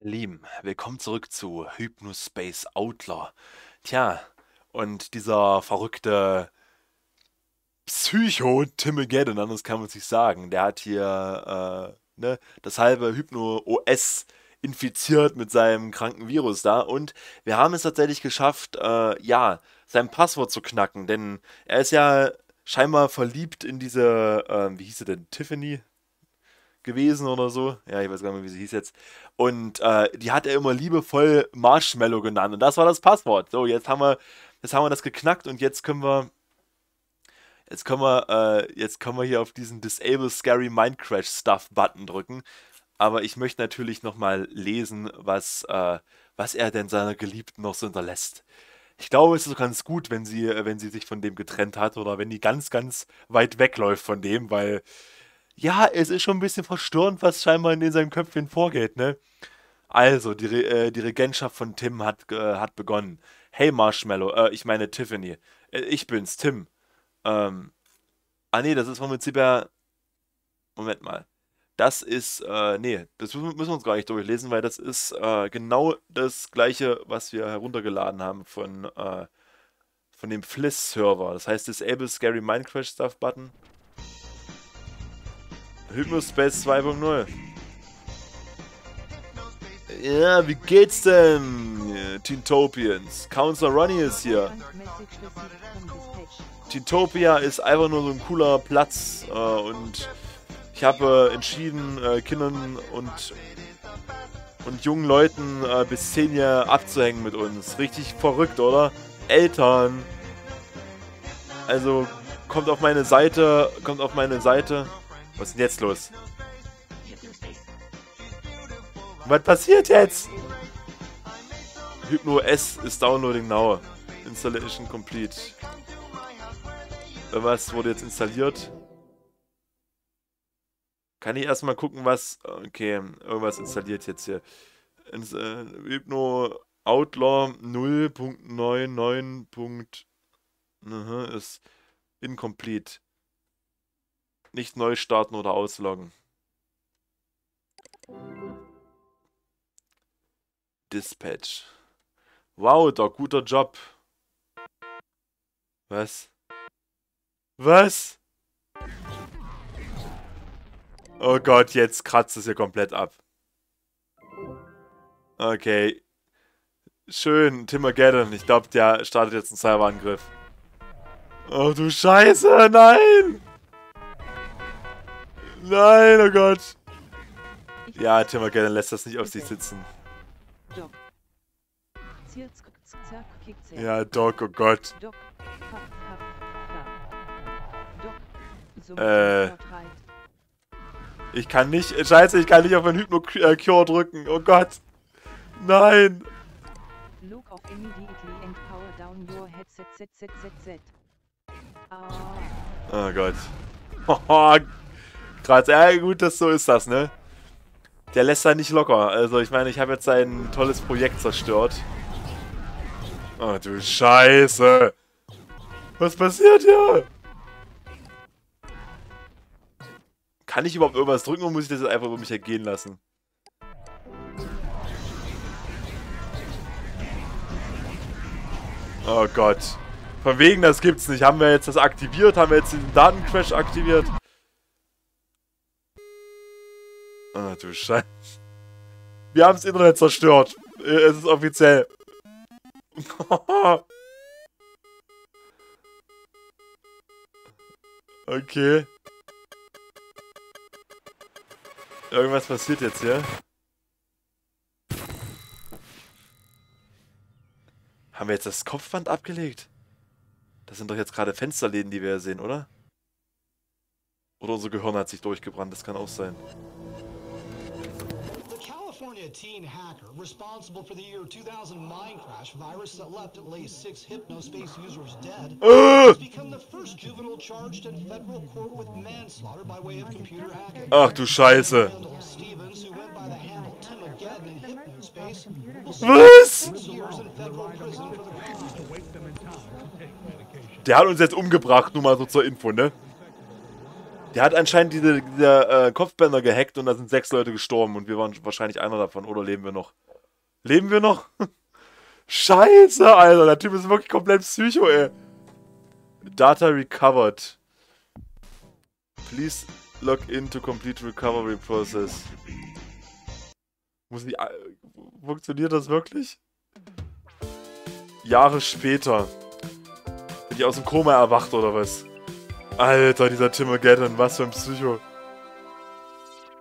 Lieben, willkommen zurück zu Hypnospace Outlaw. Tja, und dieser verrückte Psycho Timogeddon, anders kann man es nicht sagen, der hat hier äh, ne, das halbe Hypno-OS infiziert mit seinem kranken Virus da und wir haben es tatsächlich geschafft, äh, ja, sein Passwort zu knacken, denn er ist ja scheinbar verliebt in diese, äh, wie hieß sie denn, Tiffany? gewesen oder so. Ja, ich weiß gar nicht mehr, wie sie hieß jetzt. Und äh, die hat er immer liebevoll Marshmallow genannt. Und das war das Passwort. So, jetzt haben wir, jetzt haben wir das geknackt und jetzt können wir. Jetzt können wir, äh, jetzt können wir hier auf diesen Disable Scary Mindcrash Stuff Button drücken. Aber ich möchte natürlich nochmal lesen, was, äh, was er denn seiner Geliebten noch so hinterlässt. Ich glaube, es ist ganz gut, wenn sie, äh, wenn sie sich von dem getrennt hat oder wenn die ganz, ganz weit wegläuft von dem, weil ja, es ist schon ein bisschen verstörend, was scheinbar in seinem Köpfchen vorgeht, ne? Also, die, Re äh, die Regentschaft von Tim hat, äh, hat begonnen. Hey Marshmallow, äh, ich meine Tiffany. Äh, ich bin's, Tim. Ähm, ah nee, das ist vom Prinzip her... Moment mal. Das ist, äh, nee, das müssen wir uns gar nicht durchlesen, weil das ist äh, genau das gleiche, was wir heruntergeladen haben von, von dem Fliss-Server. Das heißt, Disable Scary Minecraft Stuff Button. Hypnospace 2.0. Ja, wie geht's denn, Teentopians? Counselor Ronnie ist hier. Teentopia ist einfach nur so ein cooler Platz äh, und ich habe äh, entschieden, äh, Kindern und, und jungen Leuten äh, bis 10 Jahre abzuhängen mit uns. Richtig verrückt, oder? Eltern. Also kommt auf meine Seite, kommt auf meine Seite. Was ist denn jetzt los? Was passiert jetzt? Hypno S ist downloading now. Installation complete. Äh, was wurde jetzt installiert? Kann ich erstmal gucken, was... Okay, irgendwas installiert jetzt hier. Ins, äh, Hypno Outlaw 0.99. ist incomplete. Nicht neu starten oder ausloggen. Dispatch. Wow, da guter Job. Was? Was? Oh Gott, jetzt kratzt es hier komplett ab. Okay. Schön, Timmergeddon. Ich glaube, der startet jetzt einen Cyberangriff. Oh du Scheiße, nein! Nein, oh Gott. Ja, Tim McGill, dann lässt das nicht auf sich sitzen. Ja, Doc, oh Gott. Äh. Ich kann nicht. Scheiße, ich kann nicht auf mein Hypno-Cure äh, drücken. Oh Gott. Nein. Look off ah. Oh Gott. Oh, Gerade, ja gut, das, so ist das, ne? Der lässt da nicht locker. Also ich meine, ich habe jetzt sein tolles Projekt zerstört. Oh du Scheiße. Was passiert hier? Kann ich überhaupt irgendwas drücken oder muss ich das jetzt einfach über mich ergehen lassen? Oh Gott. Von wegen, das gibt's nicht. Haben wir jetzt das aktiviert? Haben wir jetzt den Datencrash aktiviert? Ah, du Scheiße. Wir haben das Internet zerstört. Äh, es ist offiziell. okay. Irgendwas passiert jetzt hier. Haben wir jetzt das Kopfband abgelegt? Das sind doch jetzt gerade Fensterläden, die wir ja sehen, oder? Oder unser Gehirn hat sich durchgebrannt, das kann auch sein. California teen hacker responsible for the year 2000 mine crash virus that left at least six hypnospace users dead has become the first juvenile charged in federal court with manslaughter by way of computer hacking. Ach du Scheiße. Stevens, who went by the handle Tim again in hypnospace, will six years in federal prison for the crime. Der hat uns jetzt umgebracht, nur mal so zur Info, ne? Der hat anscheinend diese, diese äh, Kopfbänder gehackt und da sind sechs Leute gestorben und wir waren wahrscheinlich einer davon. Oder leben wir noch? Leben wir noch? Scheiße, Alter. Der Typ ist wirklich komplett Psycho, ey. Data recovered. Please log in to complete recovery process. Muss ich... Äh, funktioniert das wirklich? Jahre später. Bin ich aus dem Koma erwacht oder was? Alter, dieser Tim Agaddon, was für ein Psycho.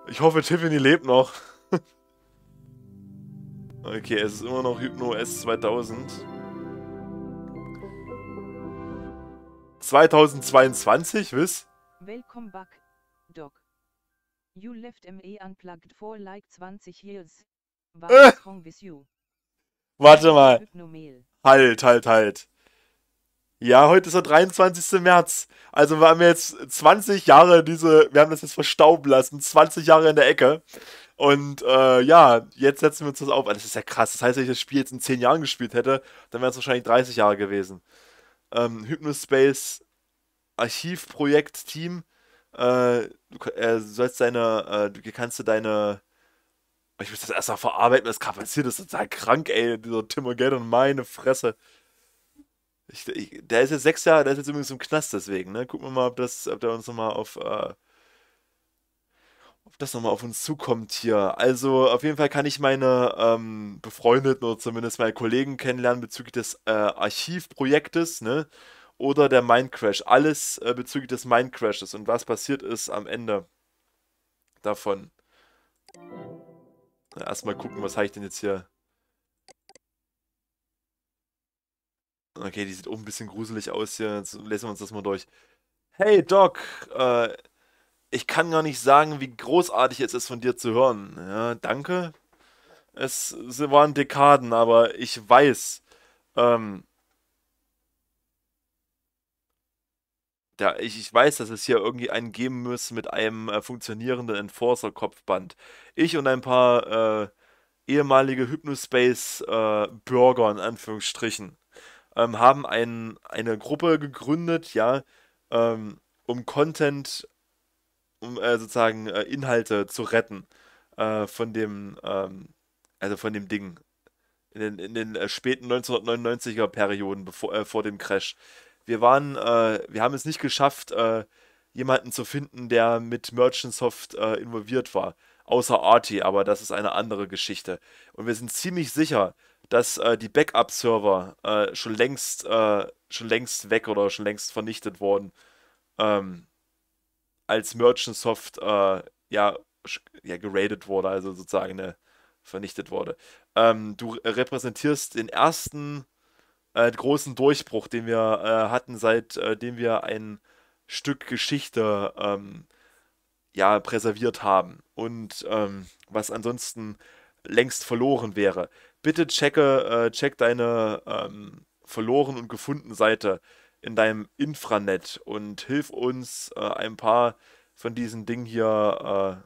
Ich hoffe, Tiffany lebt noch. okay, es ist immer noch Hypno S2000. 2022, wiss? Welcome back, Doc. You left ME unplugged for like 20 years. What's äh. wrong with you? Warte mal. Halt, halt, halt. Ja, heute ist der 23. März. Also wir haben jetzt 20 Jahre diese, wir haben das jetzt verstauben lassen, 20 Jahre in der Ecke. Und äh, ja, jetzt setzen wir uns das auf. Also das ist ja krass. Das heißt, wenn ich das Spiel jetzt in 10 Jahren gespielt hätte, dann wären es wahrscheinlich 30 Jahre gewesen. Ähm, Hypnospace Archivprojekt Team. Äh, du äh, sollst deine, äh, du kannst du deine, ich muss das erstmal verarbeiten, was das kapaziert ist total krank, ey, dieser Tim O'Gallon, meine Fresse. Ich, ich, der ist jetzt sechs Jahre, der ist jetzt übrigens im Knast deswegen, ne? Gucken wir mal, ob das, ob der uns nochmal auf, äh, ob das nochmal auf uns zukommt hier. Also auf jeden Fall kann ich meine ähm, Befreundeten oder zumindest meine Kollegen kennenlernen bezüglich des äh, Archivprojektes, ne? Oder der Mindcrash. Alles äh, bezüglich des Mindcrashes und was passiert ist am Ende davon. erstmal gucken, was habe ich denn jetzt hier. Okay, die sieht auch ein bisschen gruselig aus hier. Jetzt lesen wir uns das mal durch. Hey Doc, äh, ich kann gar nicht sagen, wie großartig es ist, von dir zu hören. Ja, danke. Es, es waren Dekaden, aber ich weiß. Ähm, ja, ich, ich weiß, dass es hier irgendwie einen geben muss mit einem äh, funktionierenden Enforcer-Kopfband. Ich und ein paar äh, ehemalige Hypnospace-Bürger äh, in Anführungsstrichen ähm, haben ein, eine Gruppe gegründet, ja, ähm, um Content, um äh, sozusagen äh, Inhalte zu retten äh, von dem, ähm, also von dem Ding. In den, in den äh, späten 1999er Perioden bevor, äh, vor dem Crash. Wir waren, äh, wir haben es nicht geschafft, jemanden zu finden, der mit Merchant Soft involviert war. Außer Arty, aber das ist eine andere Geschichte. Und wir sind ziemlich sicher, dass äh, die Backup-Server äh, schon längst äh, schon längst weg oder schon längst vernichtet wurden, ähm, als Merchantsoft Soft äh, ja, ja geradet wurde, also sozusagen ne, vernichtet wurde. Ähm, du repräsentierst den ersten äh, großen Durchbruch, den wir äh, hatten, seitdem wir ein Stück Geschichte ähm, ja, präserviert haben und ähm, was ansonsten längst verloren wäre bitte checke, äh, check deine ähm, verloren und gefunden Seite in deinem Infranet und hilf uns, äh, ein paar von diesen Dingen hier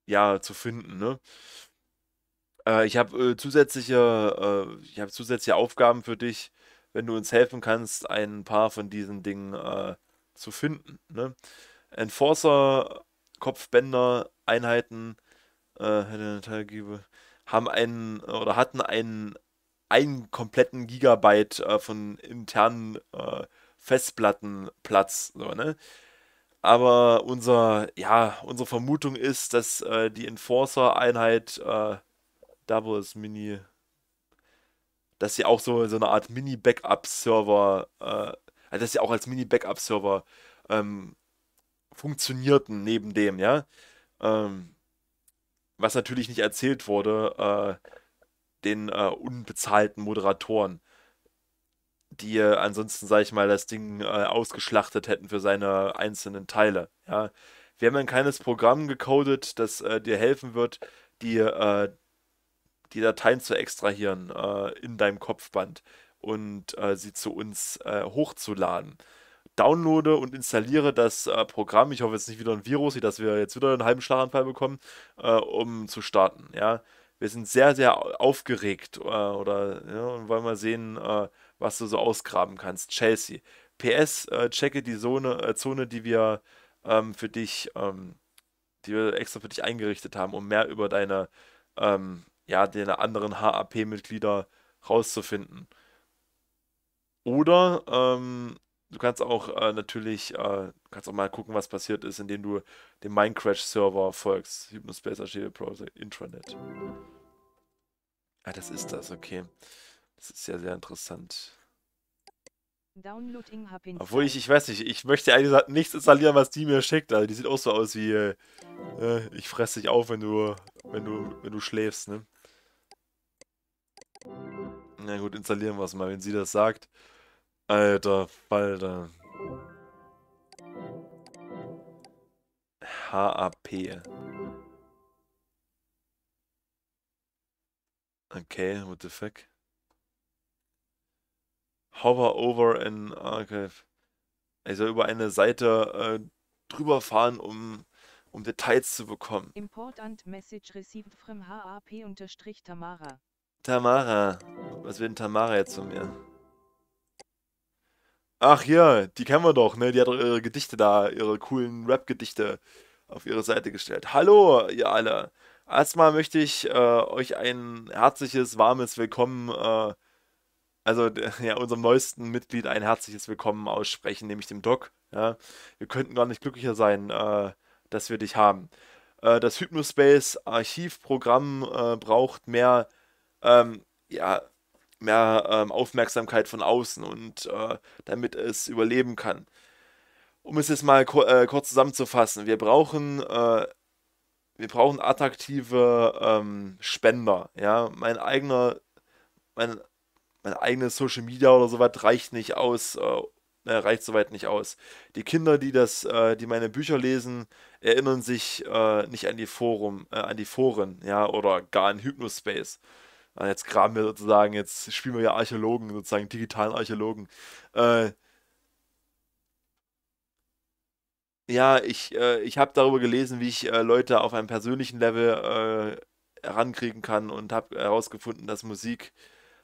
äh, ja, zu finden. Ne? Äh, ich habe äh, zusätzliche, äh, ich habe zusätzliche Aufgaben für dich, wenn du uns helfen kannst, ein paar von diesen Dingen zu finden. Ne? Enforcer, Kopfbänder, Einheiten, äh, Teilgebe haben einen oder hatten einen, einen kompletten Gigabyte äh, von internen äh, Festplattenplatz. So, ne? Aber unser, ja, unsere Vermutung ist, dass äh, die Enforcer-Einheit äh, Doubles Mini, dass sie auch so, so eine Art Mini-Backup-Server, äh, dass sie auch als Mini-Backup-Server ähm, funktionierten neben dem, ja. Ähm, was natürlich nicht erzählt wurde, äh, den äh, unbezahlten Moderatoren, die äh, ansonsten, sag ich mal, das Ding äh, ausgeschlachtet hätten für seine einzelnen Teile. Ja. Wir haben ein kleines Programm gecodet, das äh, dir helfen wird, die, äh, die Dateien zu extrahieren in deinem Kopfband und sie zu uns hochzuladen downloade und installiere das äh, Programm. Ich hoffe jetzt nicht wieder ein Virus, dass wir jetzt wieder einen halben Schlaganfall bekommen, äh, um zu starten. Ja, wir sind sehr, sehr aufgeregt äh, oder ja, und wollen mal sehen, äh, was du so ausgraben kannst. Chelsea. PS, äh, checke die Zone, äh, Zone die wir ähm, für dich, ähm, die wir extra für dich eingerichtet haben, um mehr über deine, ähm, ja, deine anderen HAP-Mitglieder rauszufinden. Oder ähm, Du kannst auch äh, natürlich, äh, kannst auch mal gucken, was passiert ist, indem du dem Minecraft-Server folgst. Hypnospace Archive Project Intranet. Ah, das ist das, okay. Das ist ja sehr interessant. Obwohl ich, ich weiß nicht, ich möchte eigentlich nichts installieren, was die mir schickt. Also die sieht auch so aus wie, äh, ich fress dich auf, wenn du, wenn du, wenn du schläfst, ne? Na gut, installieren wir es mal, wenn sie das sagt. Alter Falter. HAP. Okay, what the fuck? Hover over an archive. Also über eine Seite äh, drüber fahren, um, um Details zu bekommen. Important message received from HAP-Tamara. Tamara. Was will denn Tamara jetzt von mir? Ach ja, die kennen wir doch, ne? Die hat doch äh, ihre Gedichte da, ihre coolen Rap-Gedichte auf ihre Seite gestellt. Hallo, ihr alle. Erstmal möchte ich äh, euch ein herzliches, warmes Willkommen, äh, also ja, unserem neuesten Mitglied ein herzliches Willkommen aussprechen, nämlich dem Doc. Ja? Wir könnten gar nicht glücklicher sein, äh, dass wir dich haben. Äh, das Hypnospace-Archivprogramm äh, braucht mehr, ähm, ja, mehr ähm, Aufmerksamkeit von außen und äh, damit es überleben kann. Um es jetzt mal ko äh, kurz zusammenzufassen, wir brauchen, äh, wir brauchen attraktive ähm, Spender. Ja? Mein eigener, mein, mein eigenes Social Media oder so was reicht nicht aus, äh, ne, reicht soweit nicht aus. Die Kinder, die das, äh, die meine Bücher lesen, erinnern sich äh, nicht an die Forum, an die Foren, ja, oder gar an Hypnospace. Äh, jetzt graben wir sozusagen, jetzt spielen wir ja Archäologen, sozusagen digitalen Archäologen. Äh, ja, ich, äh, ich habe darüber gelesen, wie ich äh, Leute auf einem persönlichen Level äh, herankriegen kann und habe herausgefunden, dass Musik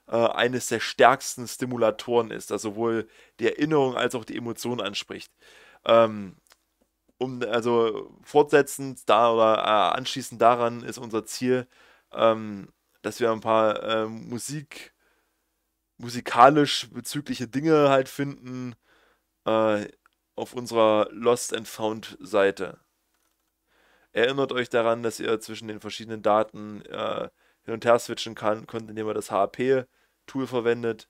äh, eines der stärksten Stimulatoren ist, das also sowohl die Erinnerung als auch die Emotion anspricht. Ähm, um, also fortsetzend da oder anschließend daran ist unser Ziel, ähm, dass wir ein paar äh, Musik, musikalisch bezügliche Dinge halt finden äh, auf unserer Lost and Found Seite. Erinnert euch daran, dass ihr zwischen den verschiedenen Daten äh, hin und her switchen kann, könnt, indem ihr das HAP-Tool verwendet.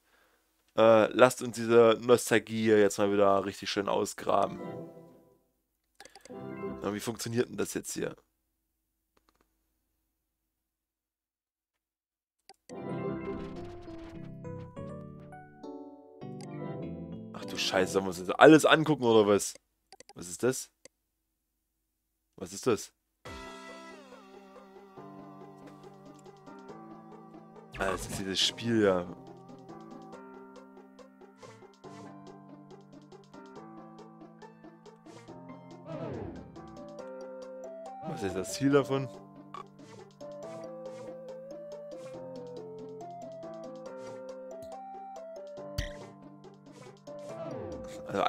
Äh, lasst uns diese Nostalgie jetzt mal wieder richtig schön ausgraben. Na, wie funktioniert denn das jetzt hier? du Scheiße, sollen wir uns jetzt alles angucken oder was? Was ist das? Was ist das? Ah, das ist dieses Spiel, ja. Was ist das Ziel davon?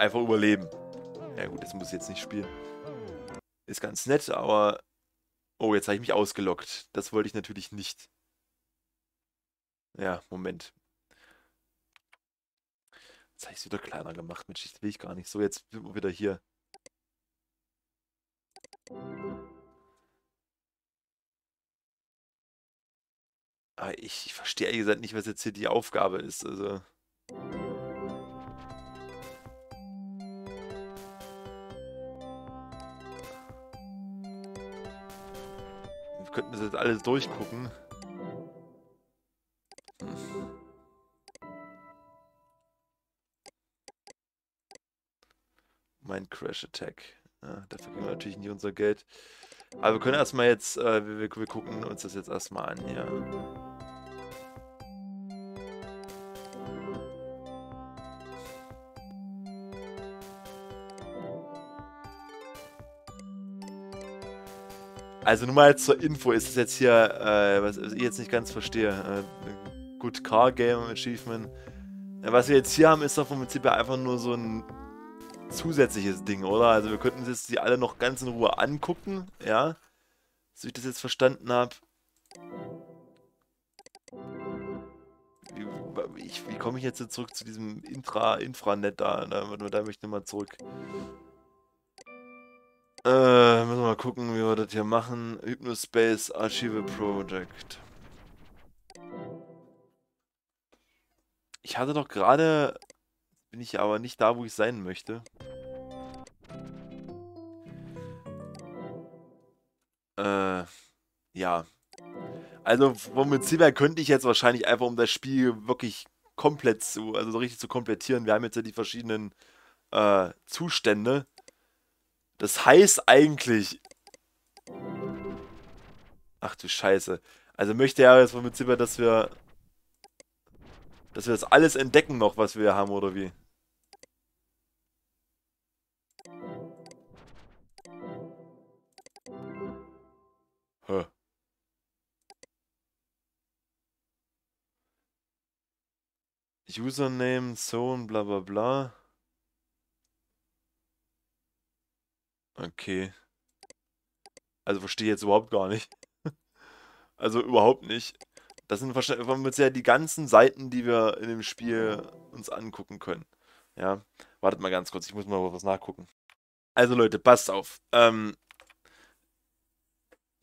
einfach überleben. Ja gut, das muss ich jetzt nicht spielen. Ist ganz nett, aber... Oh, jetzt habe ich mich ausgelockt. Das wollte ich natürlich nicht. Ja, Moment. Jetzt habe ich es wieder kleiner gemacht. Mensch, das will ich gar nicht. So, jetzt sind wir wieder hier. Aber ah, ich, ich verstehe ehrlich gesagt nicht, was jetzt hier die Aufgabe ist. Also... könnten das jetzt alles durchgucken. Mein Crash Attack. Ja, da verdienen wir natürlich nie unser Geld. Aber wir können erstmal jetzt, äh, wir, wir, wir gucken uns das jetzt erstmal an hier. Ja. Also nur mal zur Info, ist es jetzt hier, äh, was, was, ich jetzt nicht ganz verstehe. Äh, Good Car Game Achievement. was wir jetzt hier haben, ist doch vom Prinzip einfach nur so ein zusätzliches Ding, oder? Also wir könnten uns jetzt die alle noch ganz in Ruhe angucken, ja? So wie ich das jetzt verstanden habe. Wie, ich, wie komme ich jetzt zurück zu diesem Intra, Infranet da? Da, da möchte ich nochmal zurück. Äh mal gucken, wie wir das hier machen. Hypnospace Archive Project. Ich hatte doch gerade... Bin ich aber nicht da, wo ich sein möchte. Äh, ja. Also vom Prinzip her könnte ich jetzt wahrscheinlich einfach, um das Spiel wirklich komplett zu, also so richtig zu komplettieren, wir haben jetzt ja die verschiedenen äh, Zustände. Das heißt eigentlich... Ach du Scheiße. Also möchte er jetzt mit Zipper, dass wir... Dass wir das alles entdecken noch, was wir haben, oder wie? Hä? Username, Zone, bla bla bla. Okay. Also verstehe ich jetzt überhaupt gar nicht. also überhaupt nicht. Das sind wahrscheinlich ja die ganzen Seiten, die wir in dem Spiel uns angucken können. Ja, wartet mal ganz kurz, ich muss mal was nachgucken. Also Leute, passt auf. Ähm,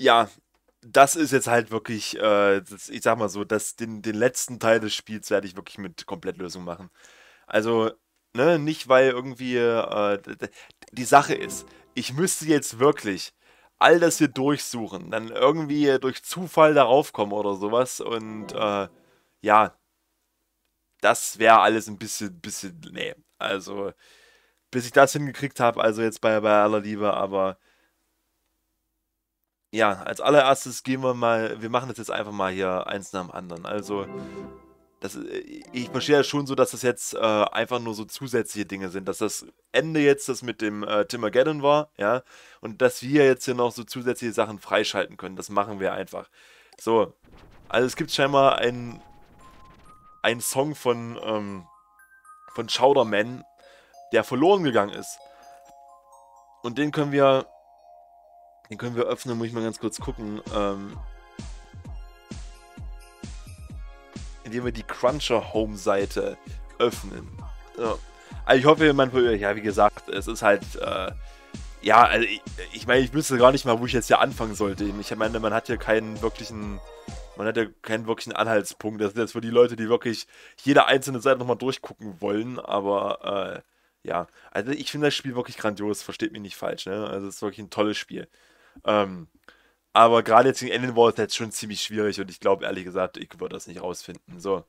ja, das ist jetzt halt wirklich, äh, das, ich sag mal so, das, den, den letzten Teil des Spiels werde ich wirklich mit Komplettlösung machen. Also, ne, nicht weil irgendwie äh, die Sache ist, ich müsste jetzt wirklich all das hier durchsuchen, dann irgendwie durch Zufall darauf kommen oder sowas und äh, ja, das wäre alles ein bisschen, bisschen, nee, also bis ich das hingekriegt habe, also jetzt bei, bei aller Liebe, aber ja, als allererstes gehen wir mal, wir machen das jetzt einfach mal hier eins nach dem anderen, also das, äh, ich verstehe ja schon so, dass das jetzt äh, einfach nur so zusätzliche Dinge sind, dass das Ende jetzt das mit dem äh, Tim Argeddon war, ja, und dass wir jetzt hier noch so zusätzliche Sachen freischalten können, das machen wir einfach. So, also es gibt scheinbar einen, einen Song von, ähm, von Chowderman, der verloren gegangen ist. Und den können wir, den können wir öffnen, muss ich mal ganz kurz gucken, ähm, indem wir die Cruncher Home Seite öffnen. Ja. Also ich hoffe, man ja, wie gesagt, es ist halt, äh, ja, also ich, ich, meine, ich wüsste gar nicht mal, wo ich jetzt hier anfangen sollte. Ich meine, man hat hier keinen wirklichen, man hat ja keinen wirklichen Anhaltspunkt. Das sind jetzt für die Leute, die wirklich jede einzelne Seite nochmal durchgucken wollen, aber, äh, ja, also ich finde das Spiel wirklich grandios, versteht mich nicht falsch, ne? Also es ist wirklich ein tolles Spiel. Ähm, aber gerade jetzt gegen Endenwall ist das schon ziemlich schwierig und ich glaube ehrlich gesagt, ich würde das nicht rausfinden. So.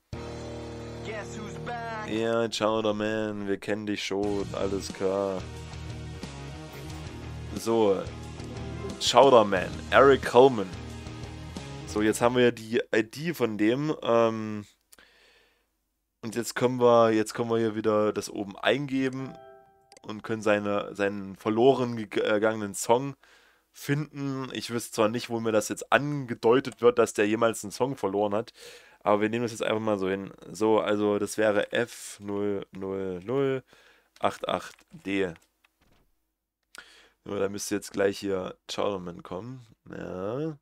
Ja, Chowder Man, wir kennen dich schon, alles klar. So. Chowder Man, Eric Coleman. So, jetzt haben wir ja die ID von dem. Ähm, und jetzt können wir, jetzt können wir hier wieder das oben eingeben und können seine, seinen verloren äh, gegangenen Song finden. Ich wüsste zwar nicht, wo mir das jetzt angedeutet wird, dass der jemals einen Song verloren hat, aber wir nehmen das jetzt einfach mal so hin. So, also das wäre F00088D. Nur da müsste jetzt gleich hier Charlemagne kommen. Ja.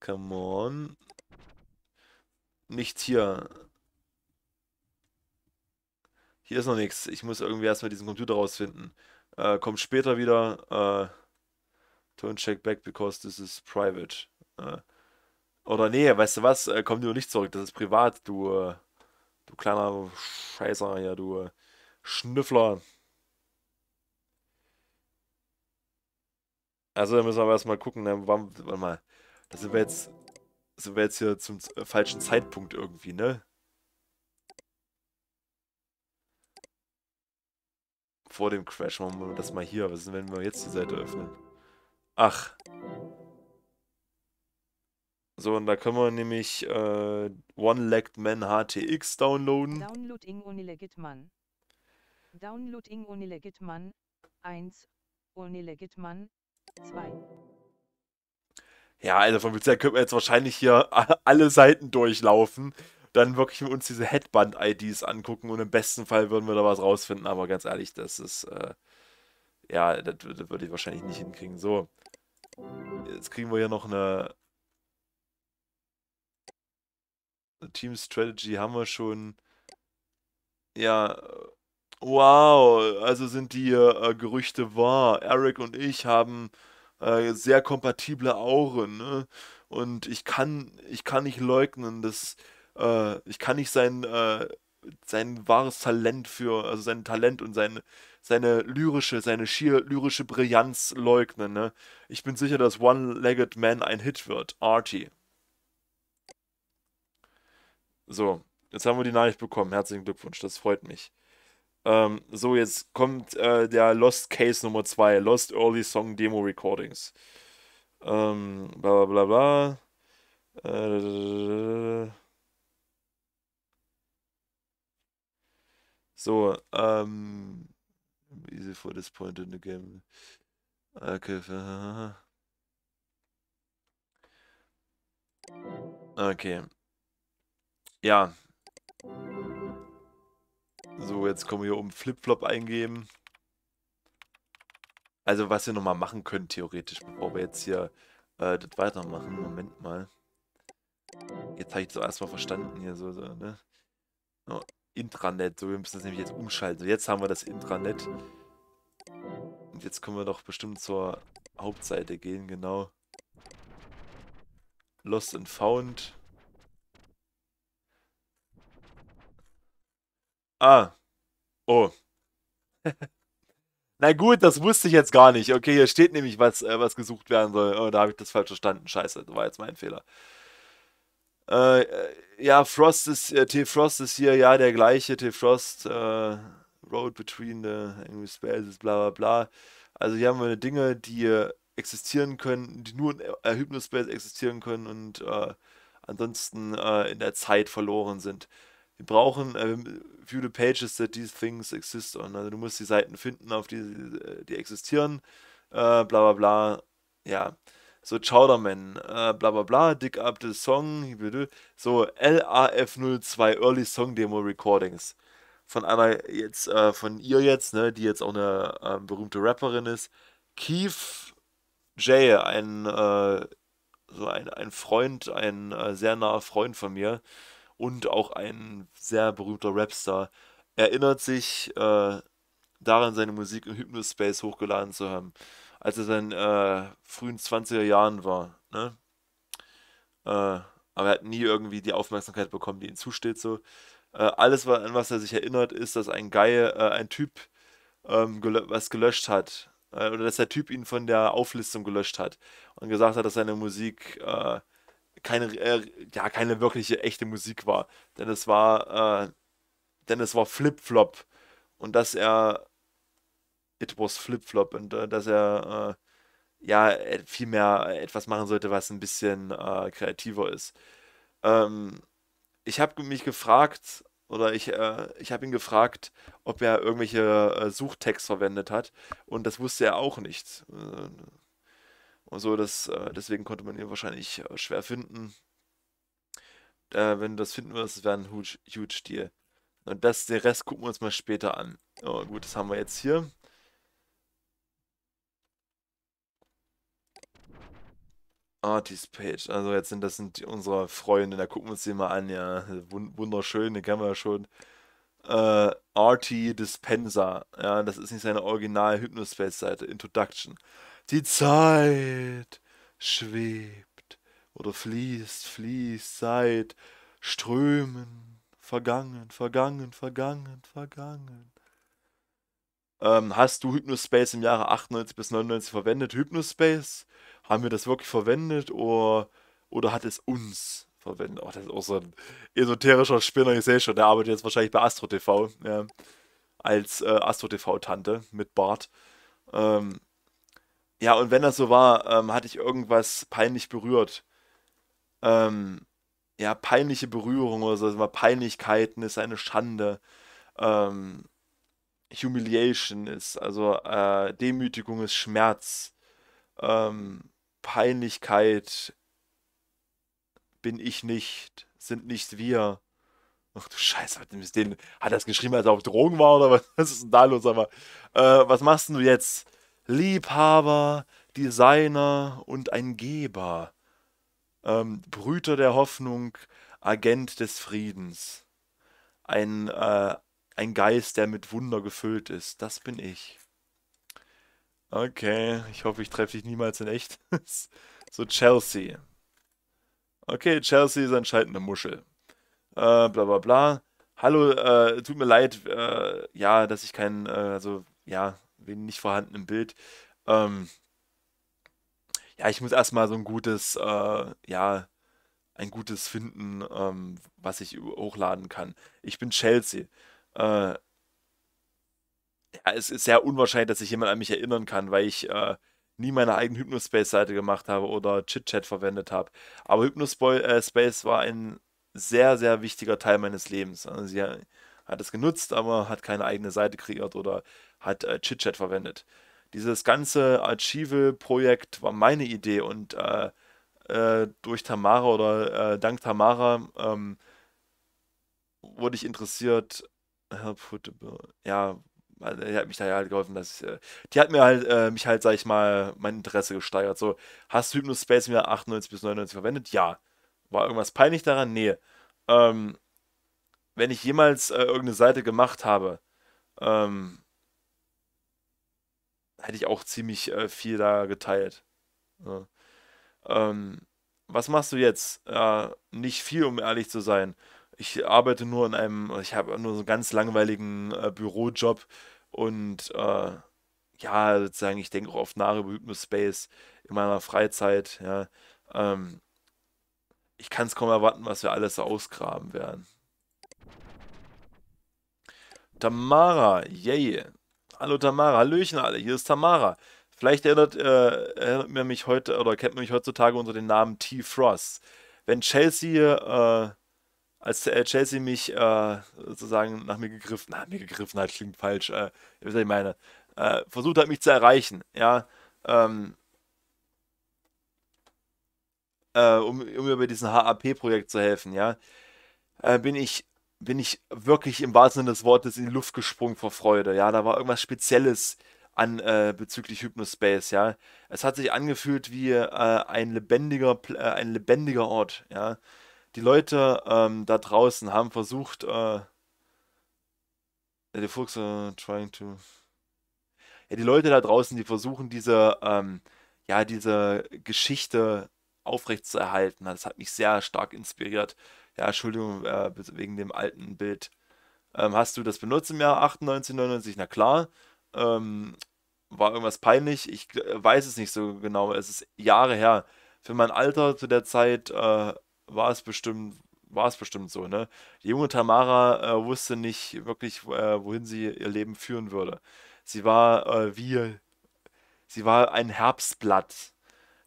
Come on. Nichts hier. Hier ist noch nichts. Ich muss irgendwie erstmal diesen Computer rausfinden. Äh, kommt später wieder. Äh, Don't check back because this is private. Äh, oder nee, weißt du was? Äh, komm nur nicht zurück, das ist privat, du, äh, du kleiner Scheißer ja du äh, Schnüffler. Also da müssen wir erstmal gucken, ne, warte mal. Da sind wir jetzt. Sind wir jetzt hier zum falschen Zeitpunkt irgendwie, ne? Vor dem Crash machen wir das mal hier. Was ist denn, wenn wir jetzt die Seite öffnen? Ach. So, und da können wir nämlich äh, One-Legged Man HTX downloaden. Downloading ohne Man. Downloading ohne Man. 1, ohne Man. 2. Ja, also vom Bezirk können wir jetzt wahrscheinlich hier alle Seiten durchlaufen, dann wirklich uns diese Headband-IDs angucken und im besten Fall würden wir da was rausfinden, aber ganz ehrlich, das ist, äh, ja, das, das würde ich wahrscheinlich nicht hinkriegen. So, Jetzt kriegen wir ja noch eine, eine Team Strategy haben wir schon. Ja, wow, also sind die äh, Gerüchte wahr. Eric und ich haben äh, sehr kompatible Auren. Ne? Und ich kann, ich kann nicht leugnen, dass äh, ich kann nicht sein äh, sein wahres Talent für, also sein Talent und sein, seine lyrische, seine schier lyrische Brillanz leugnen. Ne? Ich bin sicher, dass One-Legged Man ein Hit wird. Artie. So, jetzt haben wir die Nachricht bekommen. Herzlichen Glückwunsch, das freut mich. Ähm, so, jetzt kommt äh, der Lost Case Nummer 2, Lost Early Song Demo Recordings. Ähm, bla bla bla bla. Äh, So, ähm. Easy for this point in the game. Okay, für, Okay. Ja. So, jetzt kommen wir hier oben Flipflop eingeben. Also, was wir nochmal machen können, theoretisch, bevor wir jetzt hier äh, das weitermachen. Moment mal. Jetzt habe ich es erstmal verstanden hier so, so ne? Oh, Intranet. So, wir müssen das nämlich jetzt umschalten. Jetzt haben wir das Intranet. Und jetzt können wir doch bestimmt zur Hauptseite gehen, genau. Lost and Found. Ah. Oh. Na gut, das wusste ich jetzt gar nicht. Okay, hier steht nämlich, was, äh, was gesucht werden soll. Oh, da habe ich das falsch verstanden. Scheiße, das war jetzt mein Fehler. Äh, äh, ja, Frost ist, äh, T. Frost ist hier, ja, der gleiche T. Frost, äh, Road Between the Angry Spaces, bla bla bla. Also hier haben wir Dinge, die äh, existieren können, die nur in äh, Hypnospace existieren können und äh, ansonsten in der Zeit verloren sind. Wir brauchen view the pages that these things exist on. Also du musst die Seiten finden, auf die die existieren, bla bla bla. Ja so Chowderman, äh, bla bla bla, Dick the Song, so LAF02 Early Song Demo Recordings. Von einer jetzt, äh, von ihr jetzt, ne, die jetzt auch eine äh, berühmte Rapperin ist. Keith Jay, ein, äh, so ein, ein Freund, ein äh, sehr naher Freund von mir und auch ein sehr berühmter Rapstar, erinnert sich äh, daran, seine Musik in Hypnospace hochgeladen zu haben als er in äh, frühen 20er Jahren war. Ne? Äh, aber er hat nie irgendwie die Aufmerksamkeit bekommen, die ihm zusteht. So. Äh, alles, an was er sich erinnert, ist, dass ein Geil, äh, ein Typ, ähm, gelö was gelöscht hat. Äh, oder dass der Typ ihn von der Auflistung gelöscht hat und gesagt hat, dass seine Musik äh, keine, ja, keine wirkliche echte Musik war. Denn es war, denn es war Flip-Flop. Und dass er it was flip-flop und äh, dass er äh, ja äh, viel äh, etwas machen sollte, was ein bisschen äh, kreativer ist. Ähm, ich habe mich gefragt, oder ich, äh, ich habe ihn gefragt, ob er irgendwelche Suchtext verwendet hat und das wusste er auch nicht. und so, das, deswegen konnte man ihn wahrscheinlich schwer finden. wenn du das finden würdest, wäre ein huge, huge Deal. Und das, den Rest gucken wir uns mal später an. Oh, gut, das haben wir jetzt hier. Artist Page. Also jetzt sind das sind unsere Freunde, da gucken wir uns die mal an, ja. Wunderschön, den kennen wir ja schon. Äh, Artie Dispenser, ja, das ist nicht seine original Hypnospace-Seite, Introduction. Die Zeit schwebt oder fließt, fließt, Zeit, strömen, vergangen, vergangen, vergangen, vergangen. Ähm, hast du Hypnospace im Jahre 98 bis 99 verwendet? Hypnospace? haben wir das wirklich verwendet oder, oder hat es uns verwendet? Oh, das ist auch so ein esoterischer Spinner, ich sehe schon, der arbeitet jetzt wahrscheinlich bei Astro TV, ja, als äh, Astro TV-Tante mit Bart. Ähm, ja, und wenn das so war, ähm, hatte ich irgendwas peinlich berührt. Ähm, ja, peinliche Berührung oder so, also Peinlichkeiten ist eine Schande. Ähm, Humiliation ist, also äh, Demütigung ist Schmerz. Ähm, Peinlichkeit bin ich nicht, sind nicht wir. Ach du Scheiße, hat er das geschrieben, als er auf Drogen war oder was? ist denn da los? Aber äh, was machst du jetzt? Liebhaber, Designer und ein Geber. Ähm, Brüter der Hoffnung, Agent des Friedens. Ein, äh, ein Geist, der mit Wunder gefüllt ist. Das bin ich. Okay, ich hoffe, ich treffe dich niemals in echt. so, Chelsea. Okay, Chelsea ist anscheinend eine Muschel. Äh, bla bla bla. Hallo, äh, tut mir leid, äh, ja, dass ich keinen, äh, also, ja, wegen nicht vorhandenem Bild. Ähm, ja, ich muss erstmal so ein gutes, äh, ja, ein gutes finden, ähm, was ich hochladen kann. Ich bin Chelsea. Äh, ja, es ist sehr unwahrscheinlich, dass sich jemand an mich erinnern kann, weil ich äh, nie meine eigene Hypnospace-Seite gemacht habe oder Chit-Chat verwendet habe. Aber Hypnospace äh, war ein sehr, sehr wichtiger Teil meines Lebens. Also sie hat es genutzt, aber hat keine eigene Seite kreiert oder hat äh, Chit-Chat verwendet. Dieses ganze archival projekt war meine Idee und äh, äh, durch Tamara oder äh, dank Tamara ähm, wurde ich interessiert, äh, ja, äh, die hat mich da ja halt geholfen, dass ich, äh, die hat mir halt, äh, mich halt, sag ich mal, mein Interesse gesteigert. So, hast du Hypnospace im 98 bis 99 verwendet? Ja. War irgendwas peinlich daran? Nee. Ähm, wenn ich jemals äh, irgendeine Seite gemacht habe, ähm, hätte ich auch ziemlich äh, viel da geteilt. Ja. Ähm, was machst du jetzt? Äh, nicht viel, um ehrlich zu sein. Ich arbeite nur in einem, ich habe nur so einen ganz langweiligen äh, Bürojob, und äh, ja, sozusagen, ich denke auch oft nach über Hypnospace in meiner Freizeit. Ja, ähm, ich kann es kaum erwarten, was wir alles ausgraben werden. Tamara, yay. Yeah. Hallo Tamara, Hallöchen alle, hier ist Tamara. Vielleicht erinnert, äh, erinnert mir mich heute oder kennt man mich heutzutage unter dem Namen T. Frost. Wenn Chelsea äh, als äh, Chelsea mich äh, sozusagen nach mir gegriffen, nach mir gegriffen hat, klingt falsch, äh, ihr wisst, was ich meine, äh, versucht hat, mich zu erreichen, ja, ähm, äh, um, um über diesen HAP-Projekt zu helfen, ja, äh, bin ich bin ich wirklich im wahrsten Sinne des Wortes in die Luft gesprungen vor Freude, ja, da war irgendwas Spezielles an äh, bezüglich Hypnospace, ja, es hat sich angefühlt wie ein lebendiger ein lebendiger Ort, ja, die Leute ähm, da draußen haben versucht, äh, die Fuchs uh, trying to. Ja, die Leute da draußen, die versuchen, diese, ähm, ja, diese Geschichte aufrechtzuerhalten. Das hat mich sehr stark inspiriert. Ja, Entschuldigung, äh, wegen dem alten Bild. Ähm, hast du das benutzt im Jahr 98, 99? Na klar. Ähm, war irgendwas peinlich? Ich äh, weiß es nicht so genau. Es ist Jahre her. Für mein Alter zu der Zeit äh, war es bestimmt, war es bestimmt so, ne? Die junge Tamara äh, wusste nicht wirklich, äh, wohin sie ihr Leben führen würde. Sie war äh, wie, sie war ein Herbstblatt,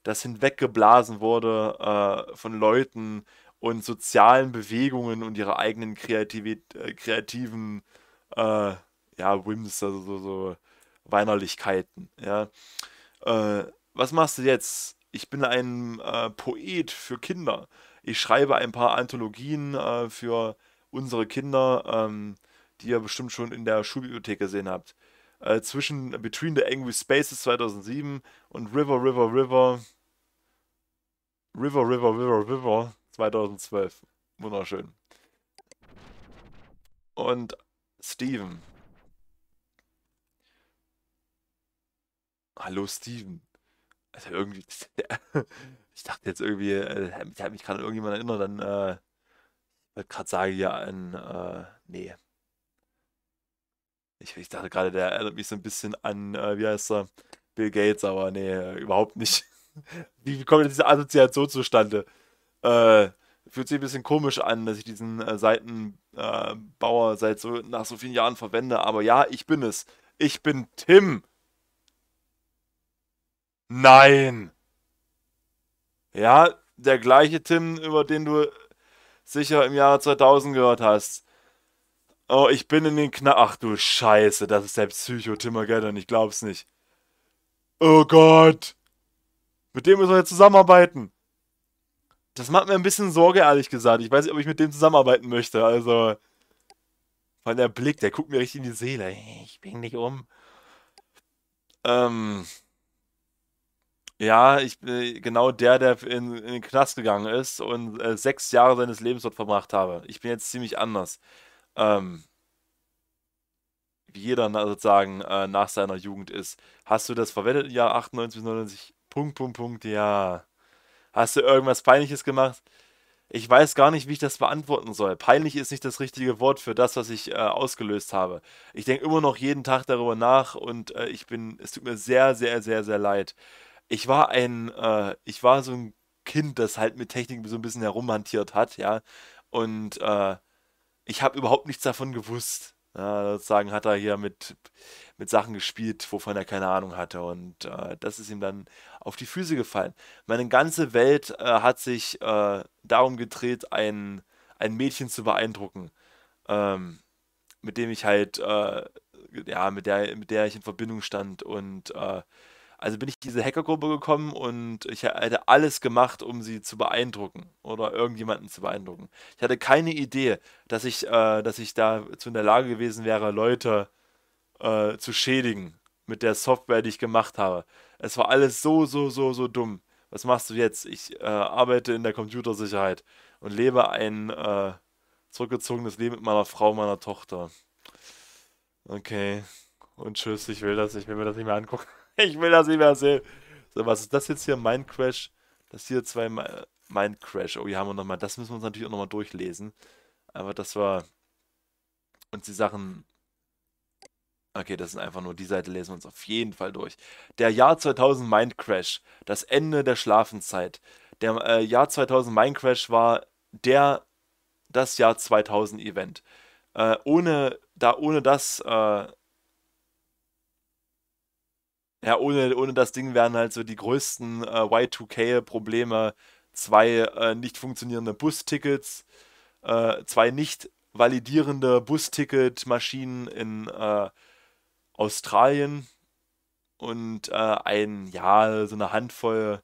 das hinweggeblasen wurde äh, von Leuten und sozialen Bewegungen und ihrer eigenen Kreativit äh, kreativen äh, ja, Whims, also so, so Weinerlichkeiten, ja. was machst du jetzt? Ich bin ein Poet für Kinder ich schreibe ein paar Anthologien äh, für unsere Kinder, ähm, die ihr bestimmt schon in der Schulbibliothek gesehen habt. Äh, zwischen Between the Angry Spaces 2007 und River, River, River, River, River, River, River 2012. Wunderschön. Und Steven. Hallo Steven. Also irgendwie. Ich dachte jetzt irgendwie, äh, mich, hat mich gerade an irgendjemanden erinnert, dann, äh, ich wollte gerade sagen, ja, an, äh, nee. Ich, ich dachte gerade, der erinnert mich so ein bisschen an, äh, wie heißt er, Bill Gates, aber nee, äh, überhaupt nicht. wie kommt denn diese Assoziation zustande? Äh, fühlt sich ein bisschen komisch an, dass ich diesen äh, Seitenbauer äh, seit so nach so vielen Jahren verwende, aber ja, ich bin es. Ich bin Tim. Nein. Ja, der gleiche Tim, über den du sicher im Jahre 2000 gehört hast. Oh, ich bin in den Knast. Ach du Scheiße, das ist der Psycho Tim Armageddon, ich glaub's nicht. Oh Gott. Mit dem müssen wir zusammenarbeiten. Das macht mir ein bisschen Sorge, ehrlich gesagt. Ich weiß nicht, ob ich mit dem zusammenarbeiten möchte. Also, Weil der Blick, der guckt mir richtig in die Seele. Ich bring dich um. Ähm, ja, ich bin genau der, der in, in den Knast gegangen ist und äh, sechs Jahre seines Lebens dort verbracht habe. Ich bin jetzt ziemlich anders. Ähm, wie jeder sozusagen äh, nach seiner Jugend ist. Hast du das verwendet im Jahr 98 bis 99? Punkt, Punkt, Punkt, ja. Hast du irgendwas Peinliches gemacht? Ich weiß gar nicht, wie ich das beantworten soll. Peinlich ist nicht das richtige Wort für das, was ich äh, ausgelöst habe. Ich denke immer noch jeden Tag darüber nach und äh, ich bin, es tut mir sehr, sehr, sehr, sehr leid ich war ein, äh, ich war so ein Kind, das halt mit Technik so ein bisschen herumhantiert hat, ja. Und äh, ich habe überhaupt nichts davon gewusst. Ja, sozusagen hat er hier mit, mit Sachen gespielt, wovon er keine Ahnung hatte. Und äh, das ist ihm dann auf die Füße gefallen. Meine ganze Welt äh, hat sich äh, darum gedreht, ein, ein Mädchen zu beeindrucken, ähm, mit dem ich halt, äh, ja, mit der, mit der ich in Verbindung stand und äh, also bin ich in diese Hackergruppe gekommen und ich hätte alles gemacht, um sie zu beeindrucken oder irgendjemanden zu beeindrucken. Ich hatte keine Idee, dass ich, äh, dass ich dazu in der Lage gewesen wäre, Leute äh, zu schädigen mit der Software, die ich gemacht habe. Es war alles so, so, so, so dumm. Was machst du jetzt? Ich äh, arbeite in der Computersicherheit und lebe ein äh, zurückgezogenes Leben mit meiner Frau, meiner Tochter. Okay. Und tschüss, ich will das, ich will mir das nicht mehr angucken. ich will das nicht mehr sehen. So, was ist das jetzt hier? Mind Crash. Das hier zwei Mind Crash. Oh, hier haben wir nochmal. Das müssen wir uns natürlich auch nochmal durchlesen. Aber das war. Und die Sachen. Okay, das sind einfach nur die Seite, lesen wir uns auf jeden Fall durch. Der Jahr 2000 Mindcrash, Das Ende der Schlafenszeit. Der äh, Jahr 2000 Mindcrash war der. Das Jahr 2000 Event. Äh, ohne, da ohne das. Äh, ja, ohne, ohne das Ding wären halt so die größten äh, Y2K-Probleme zwei äh, nicht funktionierende Bustickets, äh, zwei nicht validierende Busticketmaschinen in äh, Australien und äh, ein, ja, so eine Handvoll,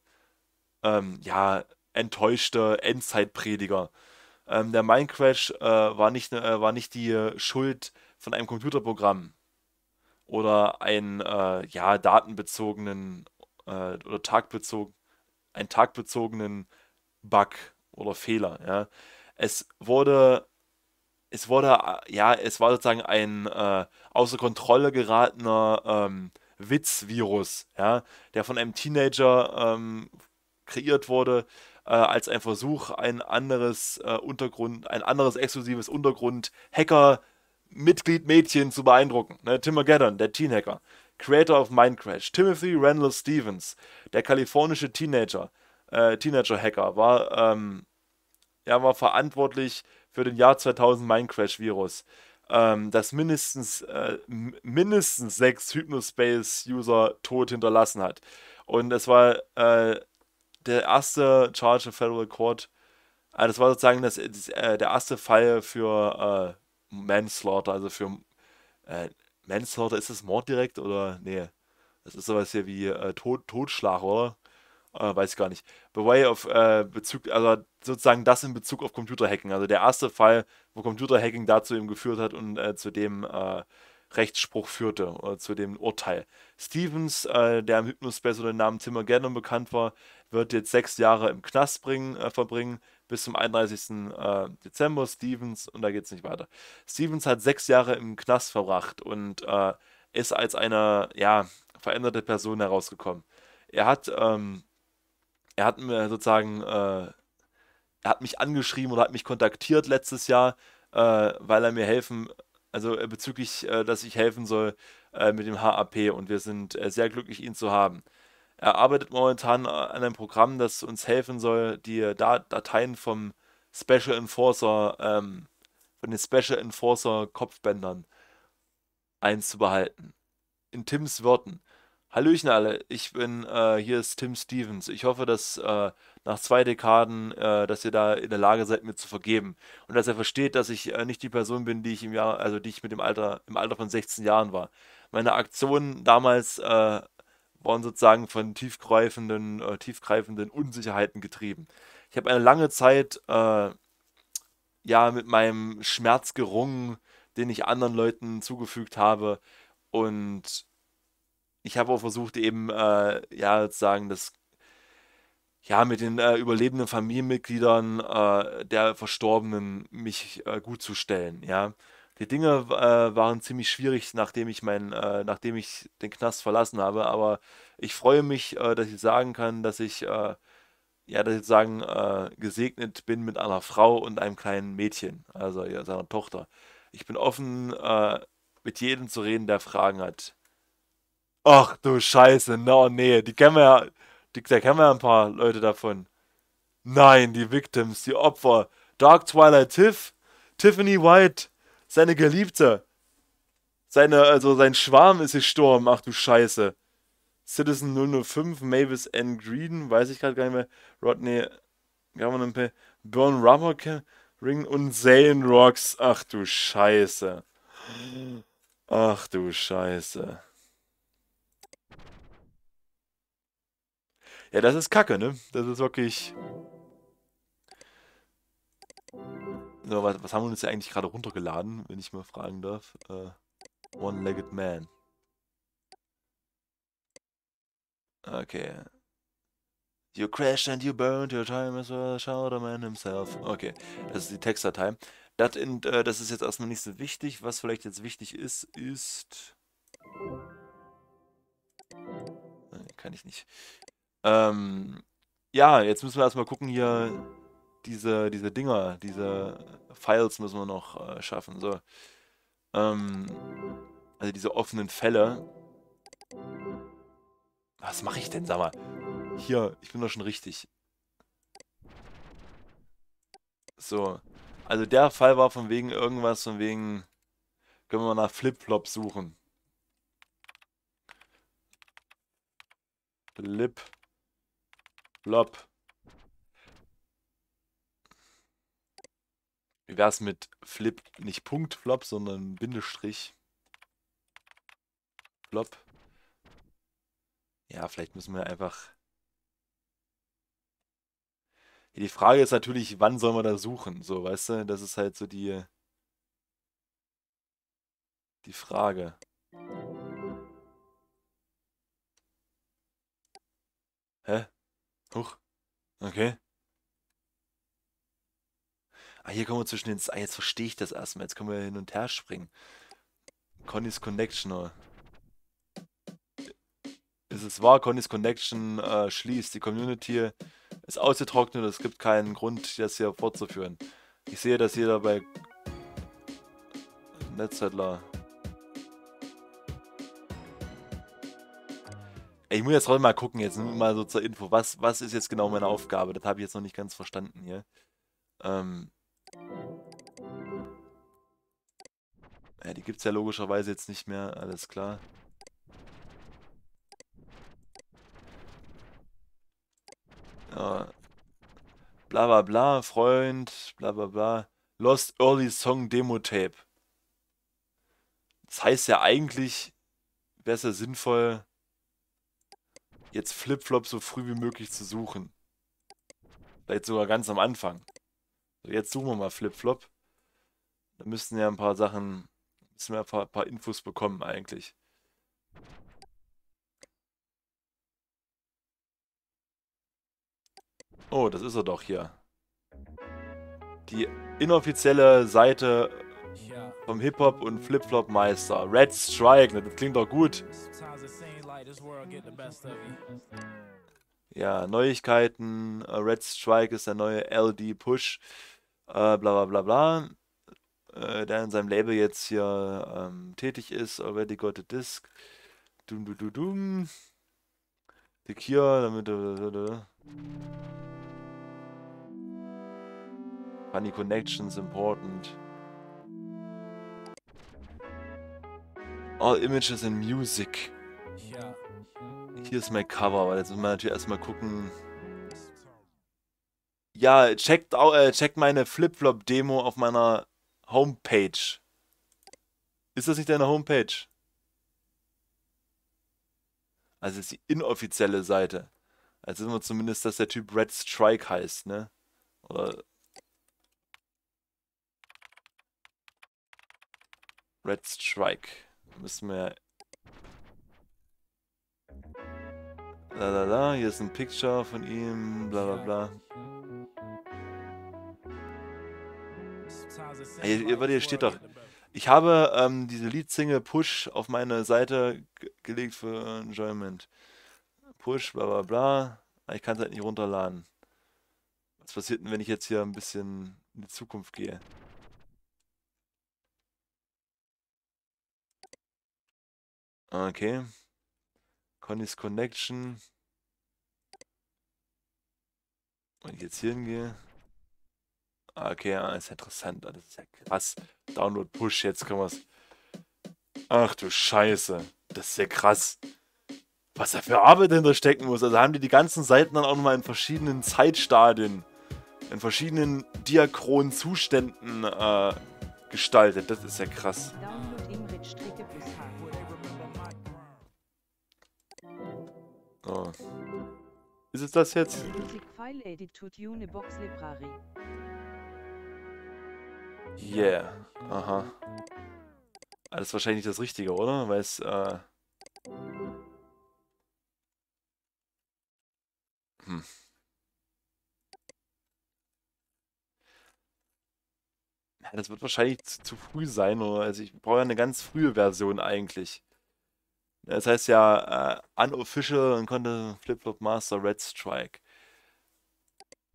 ähm, ja, enttäuschte Endzeitprediger. Ähm, der Minecrash äh, war, nicht, äh, war nicht die Schuld von einem Computerprogramm oder einen äh, ja, datenbezogenen äh, oder tagbezog einen tagbezogenen Bug oder Fehler. Ja. Es wurde, es wurde, ja, es war sozusagen ein äh, außer Kontrolle geratener ähm, Witzvirus, ja, der von einem Teenager ähm, kreiert wurde äh, als ein Versuch, ein anderes äh, Untergrund, ein anderes exklusives Untergrund Hacker Mitglied Mädchen zu beeindrucken. Ne? Tim Mageddon, der Teen Hacker. Creator of Minecraft. Timothy Randall Stevens, der kalifornische Teenager, äh, Teenager-Hacker, war, ähm, ja, war verantwortlich für den Jahr 2000 Minecraft-Virus, ähm, das mindestens, äh, mindestens sechs Hypnospace-User tot hinterlassen hat. Und es war äh, der erste Charge of Federal Court, äh, das war sozusagen das, das äh, der erste Fall für Äh, Manslaughter, also für äh, Manslaughter ist das Mord direkt oder nee, das ist sowas hier wie äh, Tod, Totschlag, oder? Äh, weiß ich gar nicht. The way of äh, Bezug, also sozusagen das in Bezug auf Computerhacking. Also der erste Fall, wo Computerhacking dazu eben geführt hat und äh, zu dem äh, Rechtsspruch führte, äh, zu dem Urteil. Stevens, äh, der im Hypnospace unter dem Namen Tim Gannon bekannt war, wird jetzt sechs Jahre im Knast bringen, äh, verbringen, bis zum 31. Äh, Dezember. Stevens, und da geht es nicht weiter. Stevens hat sechs Jahre im Knast verbracht und äh, ist als eine, ja, veränderte Person herausgekommen. Er hat, ähm, er hat mir sozusagen, äh, er hat mich angeschrieben oder hat mich kontaktiert letztes Jahr, weil er mir helfen also äh, bezüglich, äh, dass ich helfen soll äh, mit dem HAP und wir sind sehr glücklich, ihn zu haben. Er arbeitet momentan an einem Programm, das uns helfen soll, die Dateien vom Special Enforcer, ähm, von den Special Enforcer Kopfbändern einzubehalten. In Tims Worten. Hallöchen alle, ich bin, äh, hier ist Tim Stevens. Ich hoffe, dass äh, nach zwei Dekaden, äh, dass ihr da in der Lage seid, mir zu vergeben. Und dass er versteht, dass ich äh, nicht die Person bin, die ich im Jahr, also die ich mit dem Alter, im Alter von 16 Jahren war. Meine Aktionen damals äh, waren sozusagen von tiefgreifenden, äh, tiefgreifenden Unsicherheiten getrieben. Ich habe eine lange Zeit äh, ja mit meinem Schmerz gerungen, den ich anderen Leuten zugefügt habe. Und ich habe auch versucht, eben, äh, ja, sozusagen das ja, mit den äh, überlebenden Familienmitgliedern äh, der Verstorbenen mich äh, gut zu stellen, ja. Die Dinge äh, waren ziemlich schwierig, nachdem ich mein, äh, nachdem ich den Knast verlassen habe, aber ich freue mich, äh, dass ich sagen kann, dass ich äh, ja, dass ich sagen, äh, gesegnet bin mit einer Frau und einem kleinen Mädchen, also ja, seiner Tochter. Ich bin offen, äh, mit jedem zu reden, der Fragen hat. Ach du Scheiße, no, oh, nee, die kennen wir ja, die, da kennen wir ja ein paar Leute davon. Nein, die Victims, die Opfer. Dark Twilight Tiff, Tiffany White, seine Geliebte. Seine, also sein Schwarm ist gestorben, ach du Scheiße. Citizen 005, Mavis N. Green, weiß ich gerade gar nicht mehr. Rodney, Governor P. Burn Rubber Ring und Zane Rocks, ach du Scheiße. Ach du Scheiße. Ja, das ist kacke, ne? Das ist wirklich... So, was, was haben wir uns ja eigentlich gerade runtergeladen, wenn ich mal fragen darf? Äh, One-Legged Man. Okay. You crashed and you burned your time as well, man himself. Okay, das ist die Textdatei. Das, in, äh, das ist jetzt erstmal nicht so wichtig. Was vielleicht jetzt wichtig ist, ist... Nein, kann ich nicht. Ähm, ja, jetzt müssen wir erstmal gucken hier, diese, diese Dinger, diese Files müssen wir noch äh, schaffen. So. Ähm, also diese offenen Fälle. Was mache ich denn, sag mal? Hier, ich bin doch schon richtig. So. Also der Fall war von wegen irgendwas, von wegen... Können wir mal nach Flip-Flop suchen. Flip. Blob. Wie wär's mit Flip, nicht Punkt, Flop, sondern Bindestrich? Flop. Ja, vielleicht müssen wir einfach... Die Frage ist natürlich, wann soll man da suchen? So, weißt du, das ist halt so die... Die Frage. Hä? Huch. Okay. Ah, hier kommen wir zwischen den... Ah, jetzt verstehe ich das erstmal. Jetzt können wir hin und her springen. Connys Connection. Ist es wahr? Connys Connection äh, schließt. Die Community ist ausgetrocknet. Es gibt keinen Grund, das hier fortzuführen. Ich sehe, dass jeder bei Netzsettler Ich muss jetzt heute mal gucken, jetzt nur mal so zur Info. Was, was ist jetzt genau meine Aufgabe? Das habe ich jetzt noch nicht ganz verstanden hier. Ähm. Ja, die gibt es ja logischerweise jetzt nicht mehr, alles klar. Ja. Bla bla bla, Freund, bla bla bla. Lost Early Song Demo Tape. Das heißt ja eigentlich, wäre es ja sinnvoll, jetzt Flipflop so früh wie möglich zu suchen. Vielleicht sogar ganz am Anfang. So, jetzt suchen wir mal Flipflop. Da müssten ja ein paar Sachen, müssen wir ein paar, ein paar Infos bekommen eigentlich. Oh, das ist er doch hier. Die inoffizielle Seite vom Hip-Hop und Flip-Flop-Meister. Red Strike, ne, das klingt doch gut. Ja, Neuigkeiten. Äh, Red Strike ist der neue LD Push. Äh, bla bla bla bla. Äh, der in seinem Label jetzt hier ähm, tätig ist. Already got a disc. Dum dum dum dum. Secure, damit. Äh, Funny connections important. All images and music. Hier ist mein Cover, weil jetzt müssen wir natürlich erstmal gucken. Ja, checkt, äh, checkt meine flipflop demo auf meiner Homepage. Ist das nicht deine Homepage? Also ist die inoffizielle Seite. Also wissen wir zumindest, dass der Typ Red Strike heißt, ne? Oder Red Strike. Müssen wir ja La la la, hier ist ein Picture von ihm, bla bla bla. Hier, hier steht doch, ich habe ähm, diese Lead-Single Push auf meine Seite gelegt für Enjoyment. Push, bla bla bla. Ich kann es halt nicht runterladen. Was passiert denn, wenn ich jetzt hier ein bisschen in die Zukunft gehe? Okay. Connys Connection. Wenn ich jetzt hier hingehe. Ah, okay, ah, ist interessant. Ah, das ist ja krass. Download Push, jetzt können wir es. Ach du Scheiße. Das ist ja krass. Was da für Arbeit hinter stecken muss. Also haben die die ganzen Seiten dann auch nochmal in verschiedenen Zeitstadien, in verschiedenen diachronen Zuständen äh, gestaltet. Das ist ja krass. Download So. Ah. Ist es das jetzt? Yeah. Aha. Ah, das ist wahrscheinlich das Richtige, oder? Weil es, äh... Hm. das wird wahrscheinlich zu, zu früh sein, oder? Also ich brauche ja eine ganz frühe Version eigentlich. Das heißt ja äh, unofficial und konnte Flipflop Master Red Strike.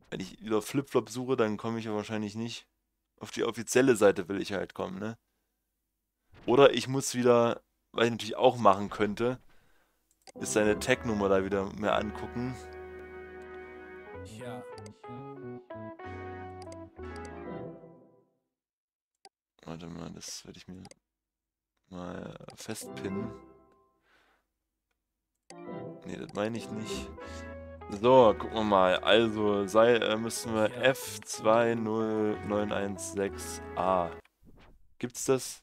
Wenn ich wieder Flipflop suche, dann komme ich ja wahrscheinlich nicht. Auf die offizielle Seite will ich halt kommen, ne? Oder ich muss wieder, was ich natürlich auch machen könnte, ist seine Tag-Nummer da wieder mehr angucken. Ja. Warte mal, das werde ich mir mal festpinnen. Nee, das meine ich nicht. So, gucken wir mal. Also, sei, äh, müssen wir ja. F20916A. Gibt's das?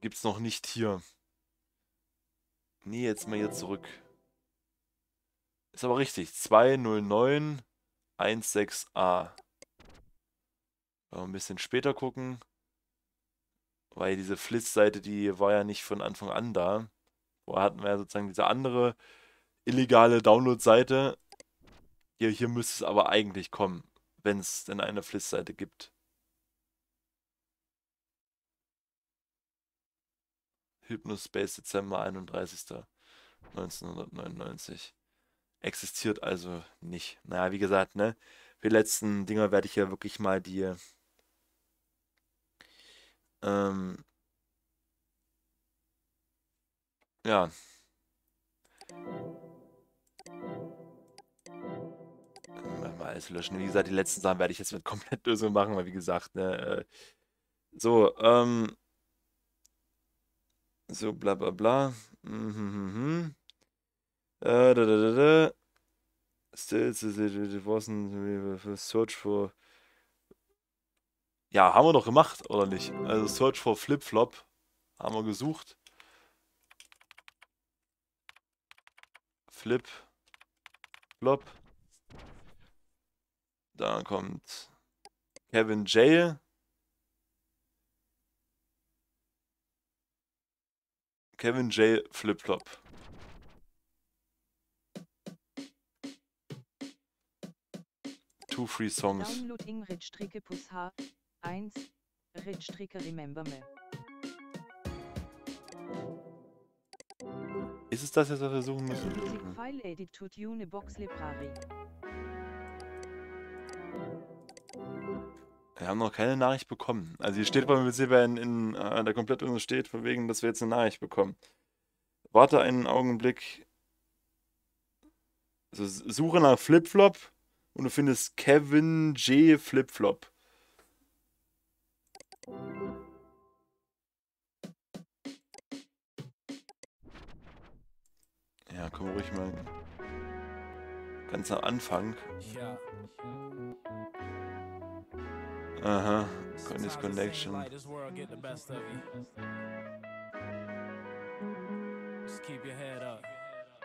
Gibt's noch nicht hier. Nee, jetzt mal hier zurück. Ist aber richtig. 20916A. Ein bisschen später gucken. Weil diese Flitzseite, die war ja nicht von Anfang an da. Vorher hatten wir ja sozusagen diese andere illegale Download-Seite. Hier, hier müsste es aber eigentlich kommen, wenn es denn eine Fliss-Seite gibt. Hypnospace Dezember 31. 1999. Existiert also nicht. Naja, wie gesagt, ne? Für die letzten Dinger werde ich ja wirklich mal die ähm, Ja. Mal alles löschen. Wie gesagt, die letzten Sachen werde ich jetzt mit Komplettlösung machen, weil wie gesagt, ne, äh, so, ähm, so, bla bla bla. Mhm mhm, mhm, mhm, äh, da, da, da, da. Still, still, still, still, search for. Ja, haben wir doch gemacht, oder nicht? Also Search for Flip-Flop haben wir gesucht. Flip. Flop. Dann kommt Kevin Jay. Kevin Jay Flip Flop. Two Free Songs. Downloading Ridstricke plus H. 1. Ridstricke Remember Me. Ist es das jetzt, was wir suchen müssen? Wir haben noch keine Nachricht bekommen. Also hier steht bei mir selber in, in äh, der Komplettlösung steht, von wegen, dass wir jetzt eine Nachricht bekommen. Warte einen Augenblick. Also suche nach Flipflop und du findest Kevin J. Flipflop. Ja, komm ruhig mal ganz am Anfang. Ja. Aha, Conny's Connection.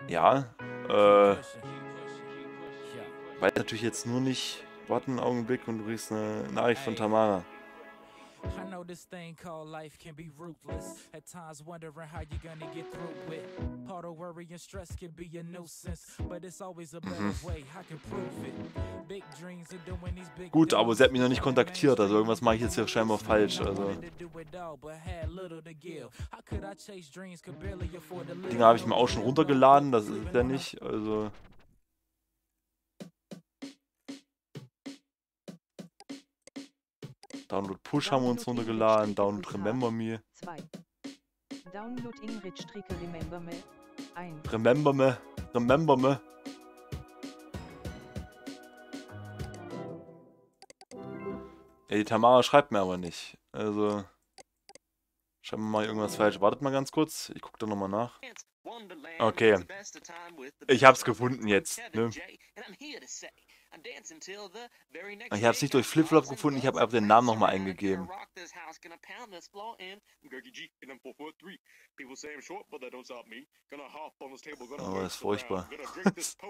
Ja, äh, weiß natürlich jetzt nur nicht, warten einen Augenblick und du kriegst eine Nachricht von Tamara. I know this thing called life can be ruthless. At times wondering how you're gonna get through it. All the worry and stress can be a nuisance, but it's always a better way. I can prove it. Big dreams are doing these big Gut, aber sie hat mich noch nicht kontaktiert, also irgendwas mache ich jetzt hier scheinbar falsch. Also. Dinge habe ich mir auch schon runtergeladen, das ist ja nicht, also. Download Push haben wir uns runtergeladen, Download Remember Me. Download Ingrid Stricke Remember Me. Remember Me, Remember Me. Ja, die Tamara schreibt mir aber nicht. Also. Schreiben wir mal irgendwas falsch. Wartet mal ganz kurz. Ich gucke da nochmal nach. Okay. Ich hab's gefunden jetzt. Ne? Ich habe es nicht durch Flipflop gefunden, ich habe einfach den Namen nochmal eingegeben. Oh, das ist furchtbar.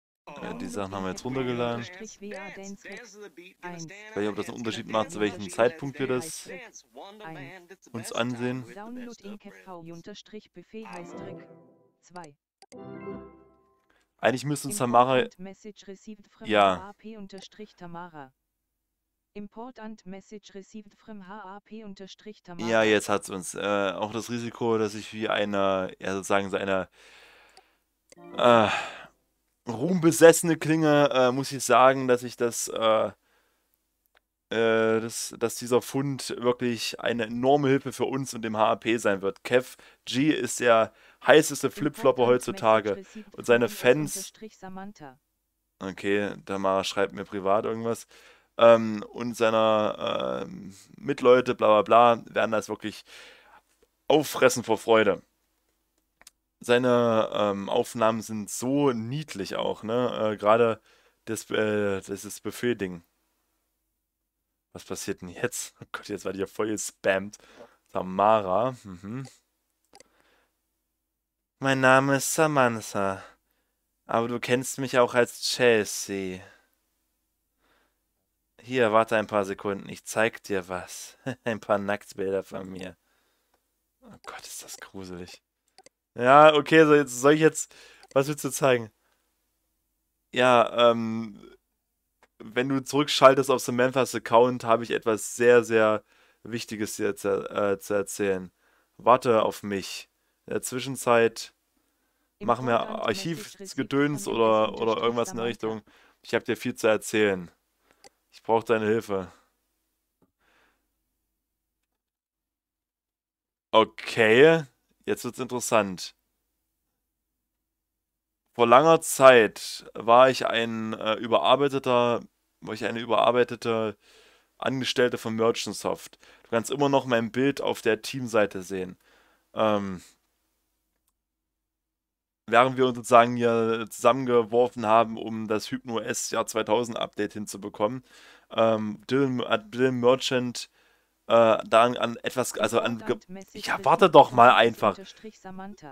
Ja, die Sachen haben wir jetzt runtergeladen. Ich weiß nicht, ob das einen Unterschied macht, zu welchem Zeitpunkt wir das uns ansehen. Eigentlich müssen Samara... Ja. Important Message received from HAP-Tamara. Ja, jetzt hat es uns. Äh, auch das Risiko, dass ich wie einer, ja sozusagen seiner, Äh, ruhmbesessene Klinge äh, muss ich sagen, dass ich das, äh, äh das, dass dieser Fund wirklich eine enorme Hilfe für uns und dem HAP sein wird. Kev G ist der heißeste Flipflopper heutzutage und seine Fans. Okay, Tamara schreibt mir privat irgendwas. Ähm, und seiner ähm, Mitleute, bla bla bla, werden das wirklich auffressen vor Freude seine ähm, Aufnahmen sind so niedlich auch, ne? Äh, Gerade das, äh, das ist Buffet-Ding. Was passiert denn jetzt? Oh Gott, jetzt war ich ja voll gespammt. Samara. Mhm. Mein Name ist Samantha. Aber du kennst mich auch als Chelsea. Hier, warte ein paar Sekunden. Ich zeig dir was. ein paar Nacktbilder von mir. Oh Gott, ist das gruselig. Ja, okay, so jetzt soll ich jetzt. Was willst du zeigen? Ja, ähm. Wenn du zurückschaltest auf Samanthas Account, habe ich etwas sehr, sehr Wichtiges dir zu, äh, zu erzählen. Warte auf mich. In der Zwischenzeit mach mir Archivgedöns oder, oder irgendwas in der Richtung. Ich habe dir viel zu erzählen. Ich brauche deine Hilfe. Okay jetzt wird's interessant. Vor langer Zeit war ich ein äh, überarbeiteter, war ich eine überarbeitete Angestellte von Merchantsoft. Du kannst immer noch mein Bild auf der Teamseite sehen. Ähm, während wir uns sozusagen hier zusammengeworfen haben, um das Hypno S Jahr 2000 Update hinzubekommen, ähm, Dylan, hat Dylan Merchant äh, dann an etwas, also an. Ja, warte doch mal einfach.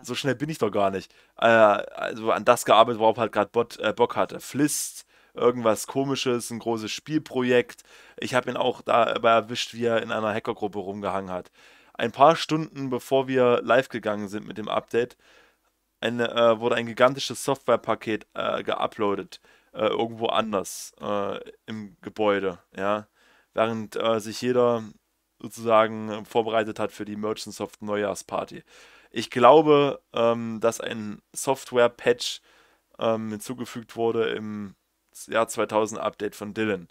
So schnell bin ich doch gar nicht. Äh, also an das gearbeitet, worauf halt gerade äh, Bock hatte. Flist, irgendwas komisches, ein großes Spielprojekt. Ich habe ihn auch dabei erwischt, wie er in einer Hackergruppe rumgehangen hat. Ein paar Stunden bevor wir live gegangen sind mit dem Update, eine, äh, wurde ein gigantisches Softwarepaket äh, geuploadet. Äh, irgendwo anders äh, im Gebäude, ja. Während äh, sich jeder sozusagen äh, vorbereitet hat für die Merchant Neujahrsparty. Ich glaube, ähm, dass ein Software-Patch ähm, hinzugefügt wurde im Jahr 2000 Update von Dylan.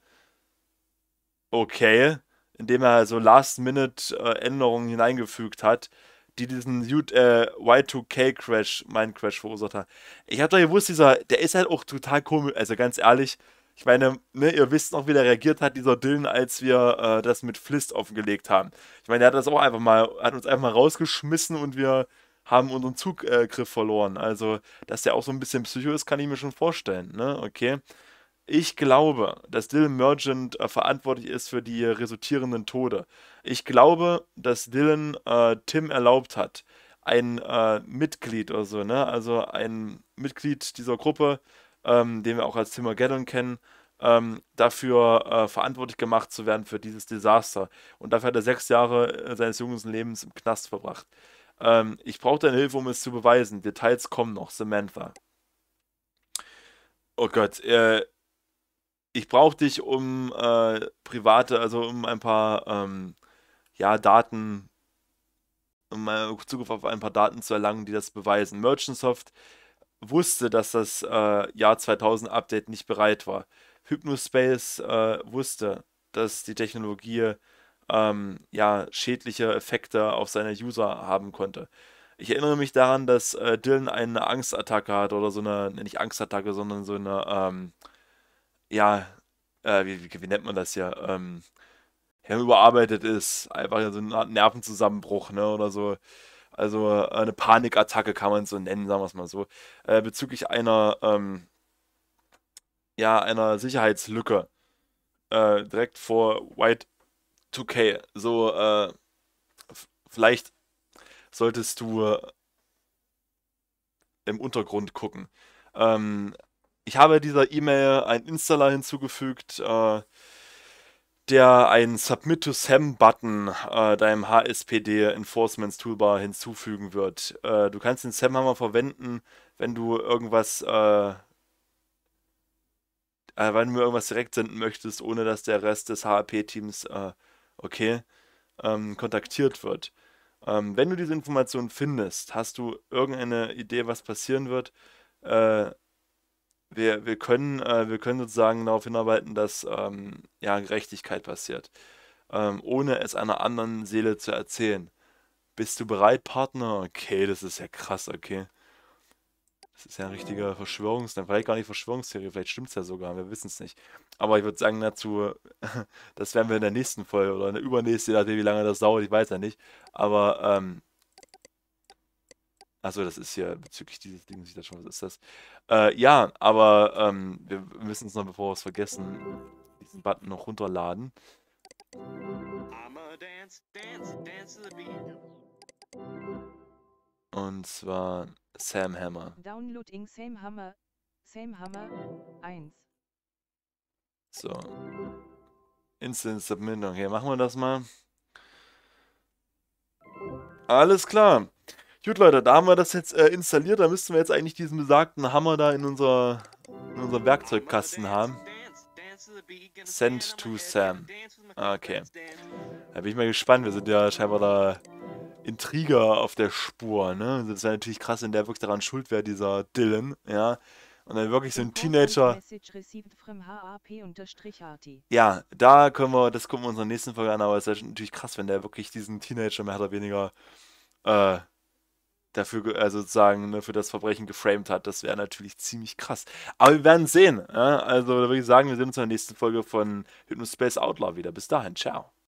Okay, indem er also Last-Minute-Änderungen äh, hineingefügt hat, die diesen äh, Y2K-Crash, meinen Crash verursacht haben. Ich hab doch gewusst, dieser, der ist halt auch total komisch, also ganz ehrlich, ich meine, ne, ihr wisst noch, wie der reagiert hat, dieser Dylan, als wir äh, das mit Flist offengelegt haben. Ich meine, er hat das auch einfach mal, hat uns einfach mal rausgeschmissen und wir haben unseren Zugriff verloren. Also, dass der auch so ein bisschen Psycho ist, kann ich mir schon vorstellen, ne? Okay. Ich glaube, dass Dylan Mergent äh, verantwortlich ist für die resultierenden Tode. Ich glaube, dass Dylan äh, Tim erlaubt hat, ein äh, Mitglied oder so, ne? Also ein Mitglied dieser Gruppe ähm, den wir auch als Armageddon kennen, ähm, dafür äh, verantwortlich gemacht zu werden für dieses Desaster. Und dafür hat er sechs Jahre äh, seines jungen Lebens im Knast verbracht. Ähm, ich brauche deine Hilfe, um es zu beweisen. Details kommen noch. Samantha. Oh Gott, äh, ich brauche dich, um äh, private, also um ein paar ähm, ja, Daten, um äh, Zugriff auf ein paar Daten zu erlangen, die das beweisen. Merchantsoft wusste, dass das äh, Jahr 2000 Update nicht bereit war. Hypnospace äh, wusste, dass die Technologie ähm, ja, schädliche Effekte auf seine User haben konnte. Ich erinnere mich daran, dass äh, Dylan eine Angstattacke hat oder so eine, nicht Angstattacke, sondern so eine, ähm, ja, äh, wie, wie, wie, nennt man das hier? Ähm, überarbeitet ist, einfach so eine Art Nervenzusammenbruch, ne, oder so. Also äh, eine Panikattacke kann man so nennen, sagen wir es mal so. Äh, bezüglich einer, ähm, ja, einer Sicherheitslücke. Äh, direkt vor White 2K. So, äh, vielleicht solltest du im Untergrund gucken. Ähm, ich habe dieser E-Mail einen Installer hinzugefügt, äh, der einen Submit to SAM-Button äh, deinem HSPD Enforcements Toolbar hinzufügen wird. Äh, du kannst den SAM-Hammer verwenden, wenn du irgendwas, äh, äh, wenn du irgendwas direkt senden möchtest, ohne dass der Rest des HAP-Teams, äh, okay, ähm, kontaktiert wird. Ähm, wenn du diese Information findest, hast du irgendeine Idee, was passieren wird? Äh, wir, wir, können, äh, wir können sozusagen darauf hinarbeiten, dass ähm, ja, Gerechtigkeit passiert, ähm, ohne es einer anderen Seele zu erzählen. Bist du bereit, Partner? Okay, das ist ja krass, okay. Das ist ja ein richtiger Verschwörungs... Vielleicht gar nicht Verschwörungstheorie, vielleicht stimmt es ja sogar, wir wissen es nicht. Aber ich würde sagen dazu, das werden wir in der nächsten Folge oder in der übernächsten, je nachdem, wie lange das dauert, ich weiß ja nicht. Aber ähm, Achso, das ist ja bezüglich dieses Dings, ich dachte schon, was ist das? Äh, ja, aber ähm, wir müssen uns noch, bevor wir es vergessen, diesen Button noch runterladen. Und zwar Sam Hammer. Downloading Sam Hammer. Sam Hammer 1. So. Instant Submit. Okay, machen wir das mal. Alles klar. Gut, Leute, da haben wir das jetzt äh, installiert. Da müssten wir jetzt eigentlich diesen besagten Hammer da in, unser, in unserem Werkzeugkasten haben. Send to Sam. Ah, okay. Da bin ich mal gespannt. Wir sind ja scheinbar da Intriger auf der Spur, ne? Das wäre natürlich krass, wenn der wirklich daran schuld wäre, dieser Dylan, ja? Und dann wirklich so ein Teenager. Ja, da können wir, das gucken wir uns in der nächsten Folge an, aber es wäre natürlich krass, wenn der wirklich diesen Teenager mehr oder weniger äh, dafür, also sozusagen, ne, für das Verbrechen geframed hat. Das wäre natürlich ziemlich krass. Aber wir werden sehen. Ja? Also da würde ich sagen, wir sehen uns in der nächsten Folge von Hypnospace Outlaw wieder. Bis dahin, ciao.